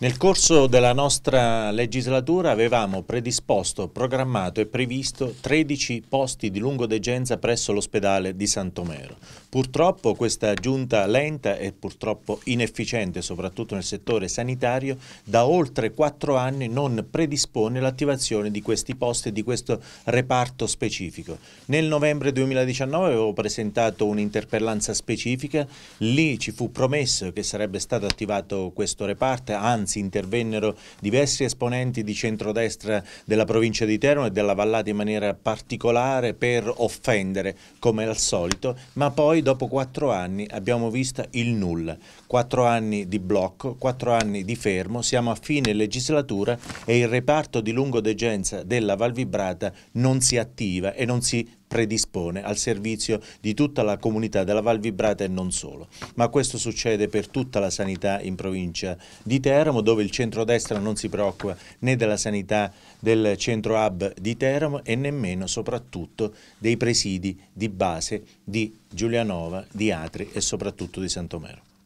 Nel corso della nostra legislatura avevamo predisposto, programmato e previsto 13 posti di lungodegenza presso l'ospedale di Santomero. Purtroppo questa giunta lenta e purtroppo inefficiente, soprattutto nel settore sanitario, da oltre 4 anni non predispone l'attivazione di questi posti e di questo reparto specifico. Nel novembre 2019 avevo presentato un'interpellanza specifica, lì ci fu promesso che sarebbe stato attivato questo reparto, anzi anzi intervennero diversi esponenti di centrodestra della provincia di Teramo e della Vallata in maniera particolare per offendere, come al solito, ma poi dopo quattro anni abbiamo visto il nulla. Quattro anni di blocco, quattro anni di fermo, siamo a fine legislatura e il reparto di lungodegenza della Valvibrata non si attiva e non si predispone al servizio di tutta la comunità della Val Vibrata e non solo. Ma questo succede per tutta la sanità in provincia di Teramo, dove il centrodestra non si preoccupa né della sanità del centro hub di Teramo e nemmeno soprattutto dei presidi di base di Giulianova, di Atri e soprattutto di Santomero.